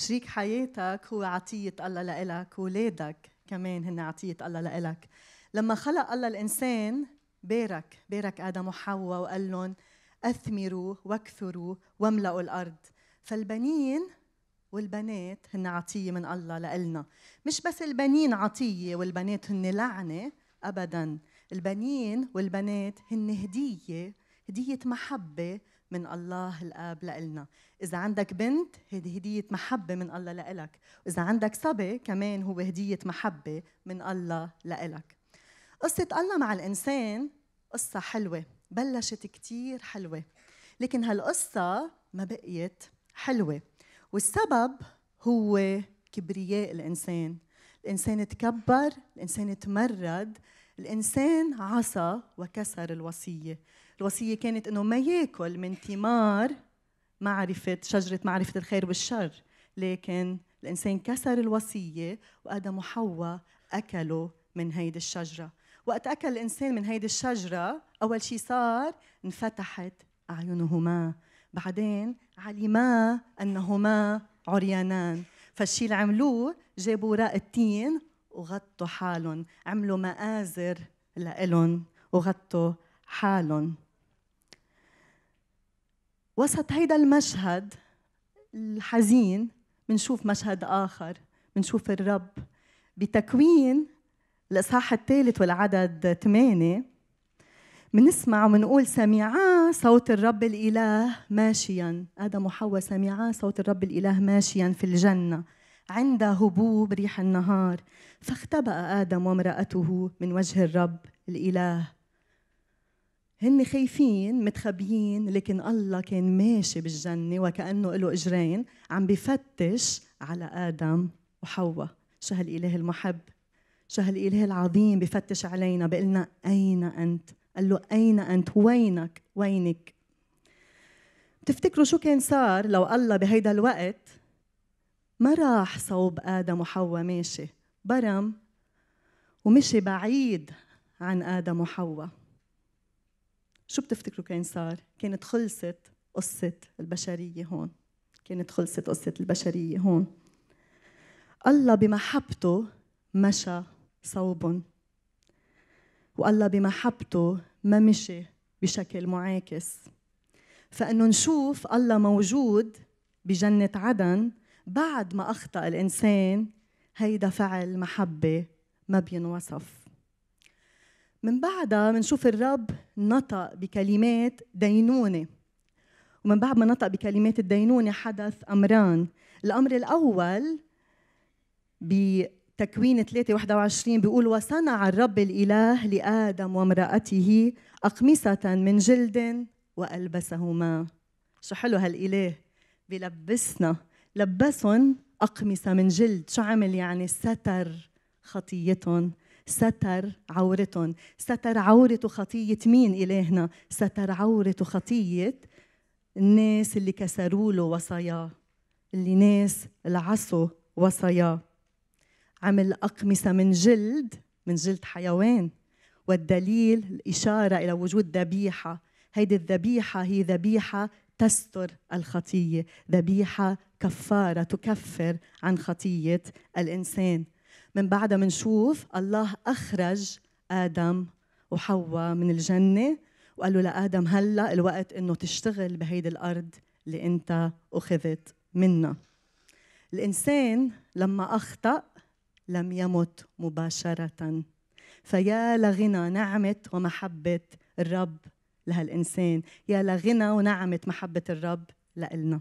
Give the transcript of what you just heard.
شريك حياتك هو عطية الله لإلك ولادك كمان هن عطية الله لإلك لما خلق الله الإنسان بارك بارك آدم وحواء وقال لهم أثمروا واكثروا واملأوا الأرض فالبنين والبنات هن عطية من الله لإلنا مش بس البنين عطية والبنات هن لعنة أبدا البنين والبنات هن هدية هدية محبة من الله الاب لإلنا اذا عندك بنت هذه هديه محبه من الله لإلك واذا عندك صبي كمان هو هديه محبه من الله لإلك قصه الله مع الانسان قصه حلوه بلشت كتير حلوه لكن هالقصه ما بقيت حلوه والسبب هو كبرياء الانسان الانسان تكبر الانسان تمرد الإنسان عصى وكسر الوصية الوصية كانت أنه ما يأكل من ثمار معرفة شجرة معرفة الخير والشر لكن الإنسان كسر الوصية وآدم وحواء أكلوا من هيدي الشجرة وقت أكل الإنسان من هيدي الشجرة أول شيء صار انفتحت أعينهما بعدين علما أنهما عريانان فالشي اللي عملوه جابوا ورق التين وغطوا حالهم عملوا مآزر لإلهم وغطوا حالهم وسط هيدا المشهد الحزين منشوف مشهد آخر منشوف الرب بتكوين الإصحاح الثالث والعدد ثمانية منسمع ومنقول سمعا صوت الرب الإله ماشيا آدم وحواء سمعا صوت الرب الإله ماشيا في الجنة عند هبوب ريح النهار فاختبأ آدم وامرأته من وجه الرب الإله هن خايفين متخبيين لكن الله كان ماشي بالجنة وكأنه له إجرين عم بفتش على آدم وحواء شو هالإله المحب شو هالإله العظيم بفتش علينا بقلنا أين أنت قال له أين أنت وينك وينك بتفتكروا شو كان صار لو الله بهيدا الوقت ما راح صوب آدم وحواء ماشي برم ومشي بعيد عن آدم وحواء شو بتفتكروا كان صار؟ كانت خلصت قصة البشرية هون كانت خلصت قصة البشرية هون الله بمحبته مشى صوب والله بمحبته ما مشي بشكل معاكس فإنه نشوف الله موجود بجنة عدن بعد ما أخطأ الإنسان هيدا فعل محبة ما بينوصف من بعدها منشوف الرب نطق بكلمات دينونة ومن بعد ما نطق بكلمات الدينونة حدث أمران الأمر الأول بتكوين 3 21 بيقول وصنع الرب الإله لآدم وامرأته أقمصة من جلد وألبسهما شو حلو هالإله بلبسنا لبسهم أقمصة من جلد شو عمل يعني ستر خطيتهم ستر عورتهم ستر عورة خطية مين إلهنا ستر عورة خطية الناس اللي كسروا له وصاياه اللي ناس العصوا وصاياه عمل أقمصة من جلد من جلد حيوان والدليل الإشارة إلى وجود ذبيحة هيدي الذبيحة هي ذبيحة تستر الخطية ذبيحة كفارة تكفر عن خطية الإنسان من بعدها منشوف الله أخرج آدم وحواء من الجنة وقال له لآدم هلأ الوقت إنه تشتغل بهيدي الأرض اللي أنت أخذت منها الإنسان لما أخطأ لم يمت مباشرة فيا لغنى نعمة ومحبة الرب لهالإنسان يا لغنى ونعمة محبة الرب لإلنا